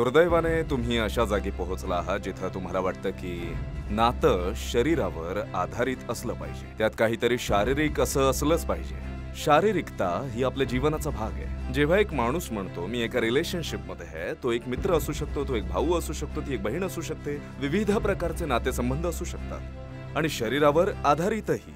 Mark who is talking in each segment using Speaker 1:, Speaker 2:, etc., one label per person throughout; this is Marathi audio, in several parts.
Speaker 1: दुर्दैवाने तुम्ही अशा जागी पोहोचला आहात जिथं तुम्हाला वाटतं की नातं शरीरावर आधारित असलं पाहिजे त्यात काहीतरी शारीरिक असं असलंच पाहिजे शारीरिकता ही आपल्या जीवनाचा भाग आहे जेव्हा एक माणूस म्हणतो मी एका रिलेशनशिप मध्ये आहे तो एक मित्र असू शकतो तो एक भाऊ असू शकतो ती एक बहीण असू शकते विविध प्रकारचे नातेसंबंध असू शकतात आणि शरीरावर आधारितही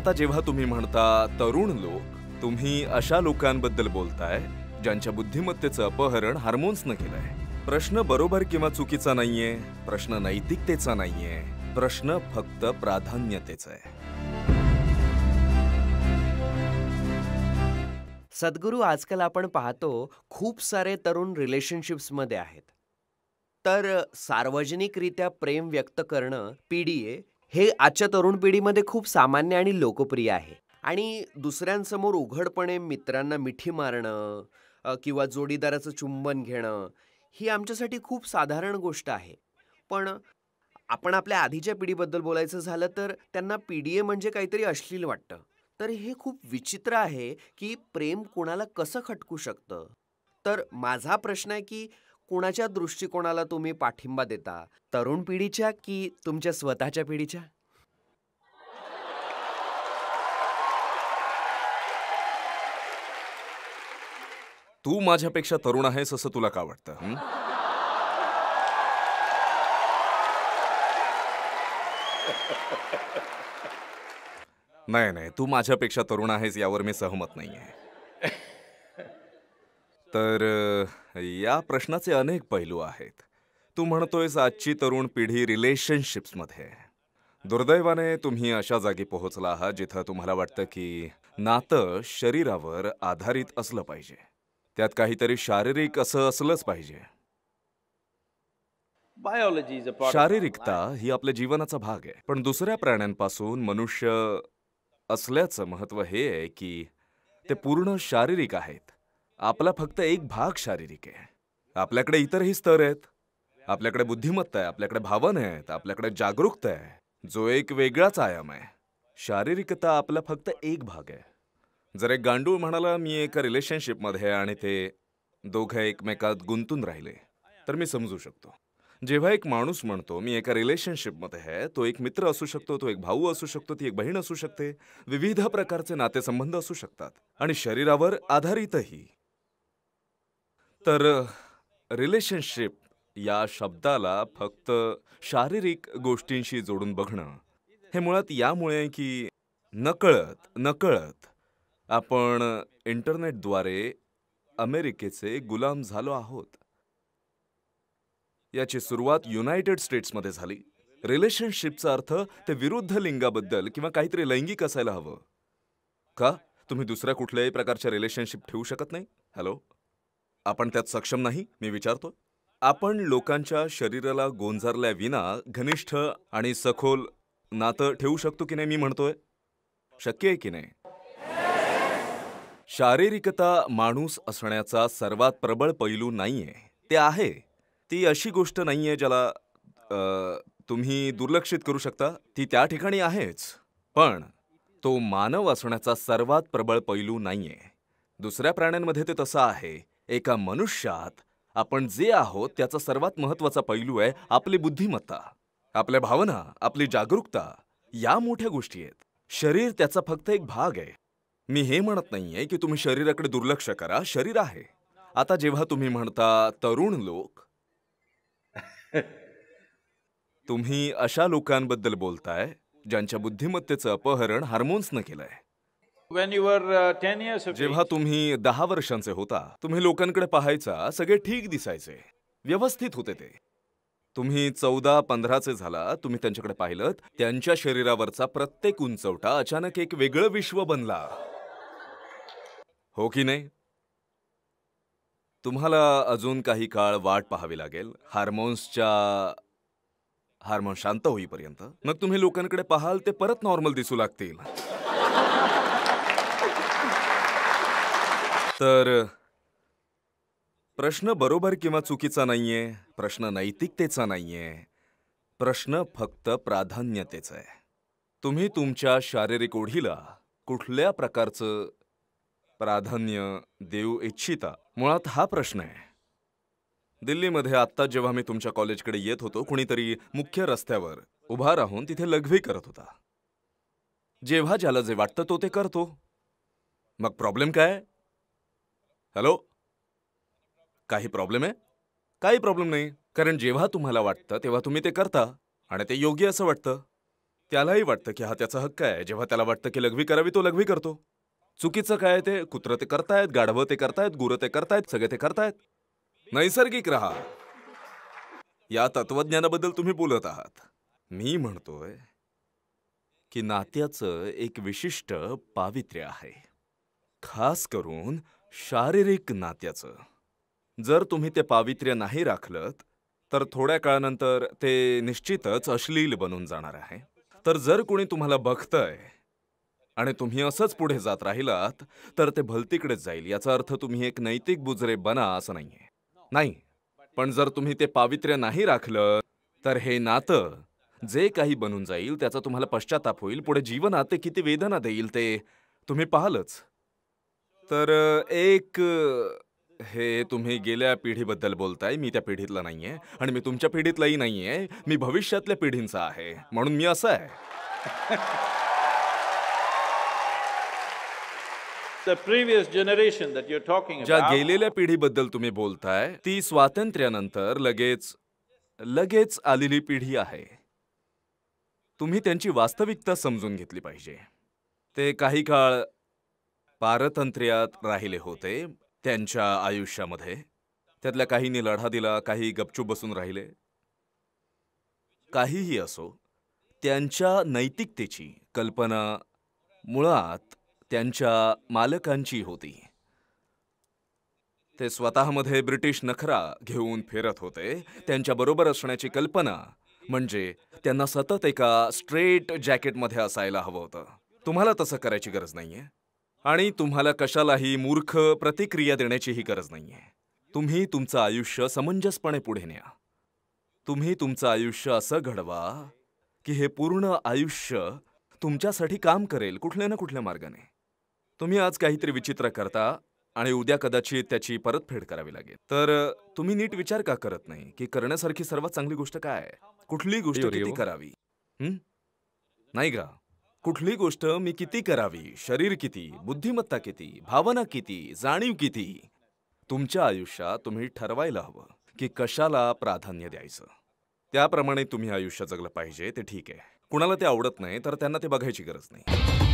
Speaker 1: आता जेव्हा तुम्ही म्हणता तरुण लोक तुम्ही अशा लोकांबद्दल बोलताय ज्यांच्या बुद्धिमत्तेचं अपहरण हार्मोन्सनं केलं आहे प्रश्न बरोबर किंवा चुकीचा नाहीये प्रश्न नैतिकतेचा नाहीये प्रश्न फक्त प्राधान्यतेचा आहे सद्गुरू आजकाल आपण पाहतो खूप सारे तरुण रिलेशनशिप्समध्ये आहेत तर सार्वजनिकरित्या प्रेम व्यक्त करणं पीडीए हे आजच्या तरुण पिढीमध्ये खूप सामान्य आणि लोकप्रिय आहे आणि दुसऱ्यांसमोर उघडपणे मित्रांना मिठी मारणं किंवा जोडीदाराचं चुंबन घेणं ही आमच्यासाठी खूप साधारण गोष्ट आहे पण आपण आपल्या आधीच्या पिढीबद्दल बोलायचं झालं तर त्यांना पी डी ए म्हणजे काहीतरी अश्लील वाटतं तर हे खूप विचित्र आहे की प्रेम कोणाला कसं खटकू शकतं तर माझा प्रश्न आहे की कोणाच्या दृष्टिकोनाला तुम्ही पाठिंबा देता तरुण पिढीच्या की तुमच्या स्वतःच्या पिढीच्या तू माझ्यापेक्षा तरुण आहेस असं तुला का वाटतं नाही नाही तू माझ्यापेक्षा तरुण आहेस यावर मी सहमत नाही आहे तर या प्रश्नाचे अनेक पैलू आहेत तू म्हणतोयस आजची तरुण पिढी रिलेशनशिप्समध्ये दुर्दैवाने तुम्ही अशा जागी पोहोचला आहात जिथं तुम्हाला वाटतं की नातं शरीरावर आधारित असलं पाहिजे त्यात काहीतरी शारीरिक असं असलंच पाहिजे शारीरिकता ही आपल्या जीवनाचा भाग आहे पण दुसऱ्या प्राण्यांपासून मनुष्य असल्याचं महत्व हे आहे की ते पूर्ण शारीरिक आहेत आपला फक्त एक भाग शारीरिक आहे आपल्याकडे इतरही स्तर आहेत आपल्याकडे बुद्धिमत्ता आहे आपल्याकडे भावना आहेत आपल्याकडे जागरूकता आहे जो एक वेगळाच आयाम आहे शारीरिकता आपला फक्त एक भाग आहे जर एक गांडूळ म्हणाला मी एका रिलेशनशिपमध्ये आणि ते दोघं एकमेकात गुंतून राहिले तर मी समजू शकतो जेव्हा एक माणूस म्हणतो मी एका रिलेशनशिपमध्ये आहे तो एक मित्र असू शकतो तो एक भाऊ असू शकतो ती एक बहीण असू शकते विविध प्रकारचे नातेसंबंध असू शकतात आणि शरीरावर आधारितही तर रिलेशनशिप या शब्दाला फक्त शारीरिक गोष्टींशी जोडून बघणं हे मुळात यामुळे की नकळत नकळत आपण इंटरनेटद्वारे अमेरिकेचे गुलाम झालो आहोत याची सुरुवात युनायटेड स्टेट्समध्ये झाली रिलेशनशिपचा अर्थ ते विरुद्ध लिंगाबद्दल किंवा काहीतरी लैंगिक असायला हवं का तुम्ही दुसऱ्या कुठल्याही प्रकारच्या रिलेशनशिप ठेवू शकत नाही हॅलो आपण त्यात सक्षम नाही मी विचारतो आपण लोकांच्या शरीराला गोंजारल्या घनिष्ठ आणि सखोल नातं ठेवू शकतो की नाही मी म्हणतोय शक्य आहे की नाही शारीरिकता माणूस असण्याचा सर्वात प्रबळ पैलू नाही आहे ते आहे ती अशी गोष्ट नाही आहे ज्याला तुम्ही दुर्लक्षित करू शकता ती त्या ठिकाणी आहेच पण तो मानव असण्याचा सर्वात प्रबळ पैलू नाही आहे दुसऱ्या प्राण्यांमध्ये ते तसं आहे एका मनुष्यात आपण जे आहोत त्याचा सर्वात महत्त्वाचा पैलू आहे आपली बुद्धिमत्ता आपल्या भावना आपली जागरूकता या मोठ्या गोष्टी आहेत शरीर त्याचा फक्त एक भाग आहे मी हे म्हणत नाहीये की तुम्ही शरीराकडे दुर्लक्ष करा शरीर आहे आता जेव्हा तुम्ही म्हणता तरुण लोक तुम्ही अशा लोकांबद्दल बोलताय ज्यांच्या बुद्धिमत्तेचं अपहरण हार्मोन्सनं केलंय uh, जेव्हा तुम्ही दहा वर्षांचे होता तुम्ही लोकांकडे पाहायचा सगळे ठीक दिसायचे व्यवस्थित होते ते तुम्ही चौदा पंधराचे झाला तुम्ही त्यांच्याकडे पाहिलं त्यांच्या शरीरावरचा प्रत्येक उंचवटा अचानक एक वेगळं विश्व बनला हो की नाही तुम्हाला अजून काही काळ वाट पाहावी लागेल हार्मोन्सच्या हार्मोन शांत होईपर्यंत मग तुम्ही लोकांकडे पाहाल ते परत नॉर्मल दिसू लागतील तर प्रश्न बरोबर किंवा चुकीचा नाहीये प्रश्न नैतिकतेचा नाहीये प्रश्न फक्त प्राधान्यतेचा आहे तुम्ही तुमच्या शारीरिक ओढीला कुठल्या प्रकारचं प्राधान्य देऊ इच्छिता मुळात हा प्रश्न आहे दिल्लीमध्ये आत्ता जेव्हा मी तुमच्या कॉलेजकडे येत होतो कुणीतरी मुख्य रस्त्यावर उभा राहून तिथे लघवी करत होता जेव्हा ज्याला जे वाटतं तो ते करतो मग प्रॉब्लेम काय हॅलो काही प्रॉब्लेम आहे काही प्रॉब्लेम नाही कारण जेव्हा तुम्हाला वाटतं तेव्हा तुम्ही ते करता आणि ते योग्य असं वाटतं त्यालाही वाटतं की हा त्याचा हक्क आहे जेव्हा त्याला वाटतं की लघवी करावी तो लघवी करतो चुकीचं काय ते कुत्र ते करतायत गाढवं ते करतायत गुरं ते करतायत सगळे ते करतायत नैसर्गिक राहा या तत्वज्ञानाबद्दल तुम्ही बोलत आहात मी म्हणतोय की नात्याचं एक विशिष्ट पावित्र्य आहे खास करून शारीरिक नात्याचं जर तुम्ही ते पावित्र्य नाही राखलत तर थोड्या काळानंतर ते निश्चितच अश्लील बनून जाणार आहे तर जर कोणी तुम्हाला बघतंय आणि तुम्ही असंच पुढे जात राहिलात तर ते भलतीकडेच जाईल याचा अर्थ तुम्ही एक नैतिक बुजरे बना असं नाहीये नाही पण जर तुम्ही ते पावित्र्य नाही राखलं तर हे नातं जे काही बनून जाईल त्याचा तुम्हाला पश्चाताप होईल पुढे जीवनात ते किती वेदना देईल ते तुम्ही पाहालच तर एक हे तुम्ही गेल्या पिढीबद्दल बोलताय मी त्या पिढीतला नाहीये आणि मी तुमच्या पिढीतलाही नाहीये मी भविष्यातल्या पिढींचा आहे म्हणून मी असं आहे ज्या गेलेल्या पिढीबद्दल तुम्ही बोलताय ती स्वातंत्र्यानंतर लगेच लगेच आलेली पिढी आहे तुम्ही त्यांची वास्तविकता समजून घेतली पाहिजे ते काही काळ पारतंत्र्यात राहिले होते त्यांच्या आयुष्यामध्ये त्यातल्या काहींनी लढा दिला काही गपचूप बसून राहिले काहीही असो त्यांच्या नैतिकतेची कल्पना मुळात त्यांच्या मालकांची होती ते स्वतःमध्ये ब्रिटिश नखरा घेऊन फिरत होते त्यांच्याबरोबर असण्याची कल्पना म्हणजे त्यांना सतत एका स्ट्रेट जॅकेटमध्ये असायला हवं होतं तुम्हाला तसं करायची गरज नाहीये आणि तुम्हाला कशालाही मूर्ख प्रतिक्रिया देण्याचीही गरज नाहीये तुम्ही तुमचं आयुष्य समंजसपणे पुढे न्या तुम्ही तुमचं आयुष्य असं घडवा की हे पूर्ण आयुष्य तुमच्यासाठी काम करेल कुठल्या ना कुठल्या मार्गाने तुम्ही आज काहीतरी विचित्र करता आणि उद्या कदाचित त्याची परतफेड करावी लागेल तर तुम्ही नीट विचार का करत नाही की करण्यासारखी सर्वात चांगली गोष्ट काय आहे कुठली गोष्ट किती करावी नाही का कुठली गोष्ट मी किती करावी शरीर किती बुद्धिमत्ता किती भावना किती जाणीव किती तुमच्या आयुष्यात तुम्ही ठरवायला हवं की कशाला प्राधान्य द्यायचं त्याप्रमाणे तुम्ही आयुष्य जगलं पाहिजे ते ठीक आहे कुणाला ते आवडत नाही तर त्यांना ते बघायची गरज नाही